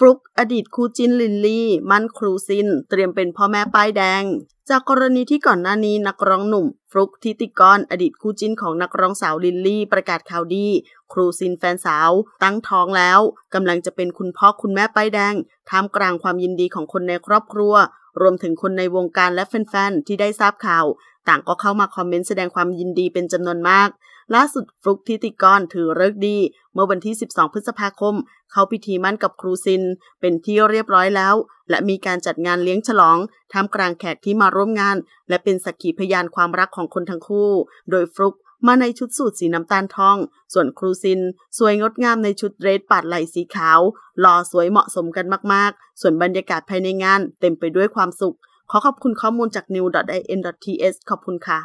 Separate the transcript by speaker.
Speaker 1: ฟลุกอดีตคู่จินลินลี่ มั่นครูซินเตรียมเป็นพ่อแม่ป้ายแดงจากกรณีที่ก่อนหน้านี้นักร้องหนุ่มฟลุกทิติกรอดีตคู่จิ้นของนักร้องสาวลินลี่ ประกาศข่าวดี ครูซินแฟนสาว ตั้งท้องแล้วกำลังจะเป็นคุณพ่อคุณแม่ป้ายแดงท่ามกลางความยินดีของคนในครอบครัว รวมถึงคนในวงการและแฟนๆที่ได้ทราบข่าว ต่างก็เข้ามาคอมเมนต์แสดงความยินดีเป็นจำนวนมาก ล่าสุดฟลุกทิติกรถือเลิกดี เมื่อวันที่ 12 พฤษภาคม เข้าพิธีมั่นกับครูซินเป็นที่เรียบร้อยแล้วและมีการจัดงานเลี้ยงฉลองท่ามกลางแขกที่มาร่วมงาน และเป็นสักขีพยานความรักของคนทั้งคู่ โดยฟลุกมาในชุดสูทสีน้ำตาลทอง ส่วนครูซิน สวยงดงามในชุดเรดปาดไหลสีขาวหล่อสวยเหมาะสมกันมากๆ ส่วนบรรยากาศภายในงานเต็มไปด้วยความสุข ขอขอบคุณข้อมูลจาก new.in.ts ขอบคุณค่ะ